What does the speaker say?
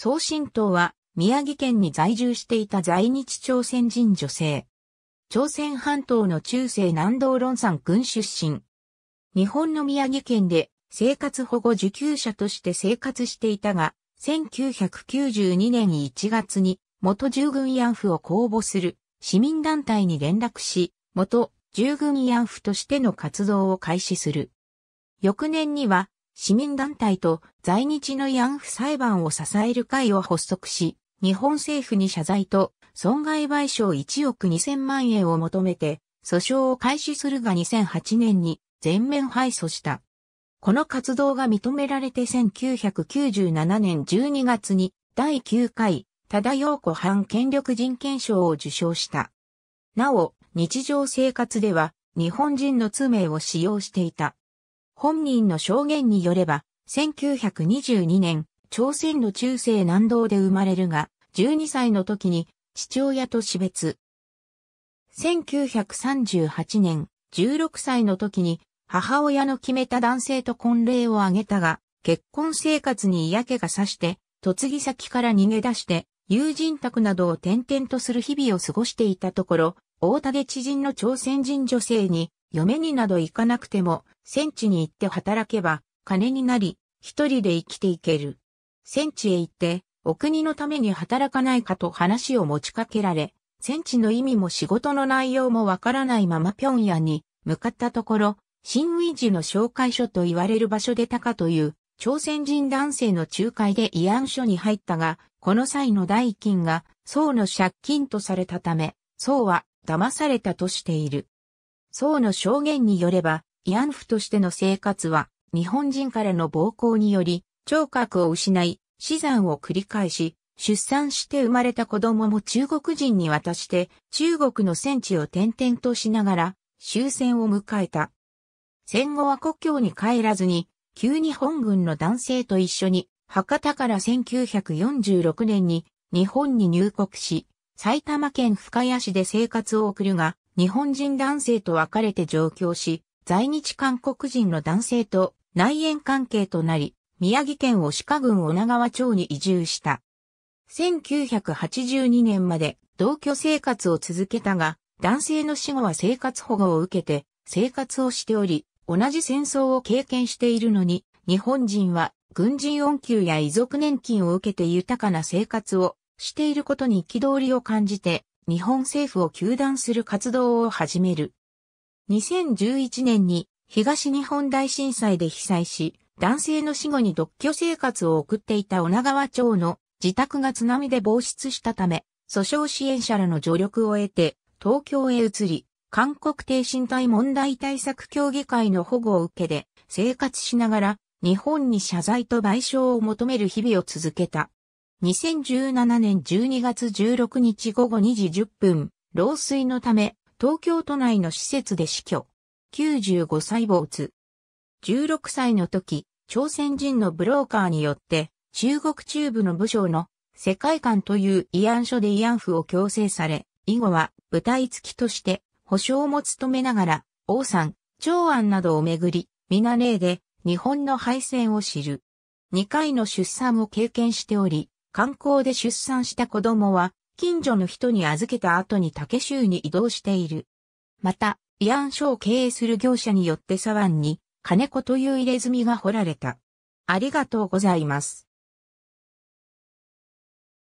宋神党は、宮城県に在住していた在日朝鮮人女性。朝鮮半島の中世南道論山郡出身。日本の宮城県で生活保護受給者として生活していたが、1992年1月に元従軍慰安婦を公募する市民団体に連絡し、元従軍慰安婦としての活動を開始する。翌年には市民団体と在日の慰安婦裁判を支える会を発足し、日本政府に謝罪と損害賠償1億2000万円を求めて、訴訟を開始するが2008年に全面敗訴した。この活動が認められて1997年12月に第9回、ただ陽子反権力人権賞を受賞した。なお、日常生活では日本人の通名を使用していた。本人の証言によれば、1922年、朝鮮の中世南道で生まれるが、12歳の時に父親と死別。1938年、16歳の時に母親の決めた男性と婚礼を挙げたが、結婚生活に嫌気がさして、嫁ぎ先から逃げ出して、友人宅などを転々とする日々を過ごしていたところ、大田で知人の朝鮮人女性に、嫁になど行かなくても、戦地に行って働けば、金になり、一人で生きていける。戦地へ行って、お国のために働かないかと話を持ちかけられ、戦地の意味も仕事の内容もわからないまま平壌に向かったところ、新ウィジの紹介所と言われる場所でたかという朝鮮人男性の仲介で慰安所に入ったが、この際の代金が宋の借金とされたため、宋は騙されたとしている。宋の証言によれば、慰安婦としての生活は、日本人からの暴行により、聴覚を失い、死産を繰り返し、出産して生まれた子供も中国人に渡して、中国の戦地を転々としながら、終戦を迎えた。戦後は故郷に帰らずに、旧日本軍の男性と一緒に、博多から1946年に日本に入国し、埼玉県深谷市で生活を送るが、日本人男性と別れて上京し、在日韓国人の男性と内縁関係となり、宮城県を鹿郡女川町に移住した。1982年まで同居生活を続けたが、男性の死後は生活保護を受けて生活をしており、同じ戦争を経験しているのに、日本人は軍人恩給や遺族年金を受けて豊かな生活をしていることに憤りを感じて、日本政府を求断する活動を始める。2011年に東日本大震災で被災し、男性の死後に独居生活を送っていた女川町の自宅が津波で防出したため、訴訟支援者らの助力を得て、東京へ移り、韓国低身体問題対策協議会の保護を受けで生活しながら日本に謝罪と賠償を求める日々を続けた。2017年12月16日午後2時10分、老衰のため東京都内の施設で死去。95歳没。16歳の時、朝鮮人のブローカーによって、中国中部の武将の世界観という慰安所で慰安婦を強制され、以後は舞台付きとして保証も務めながら、王さん、長安などをめぐり、皆例で日本の敗戦を知る。2回の出産を経験しており、観光で出産した子供は近所の人に預けた後に竹州に移動している。また、慰安所を経営する業者によって左腕に金子という入れ墨が掘られた。ありがとうございます。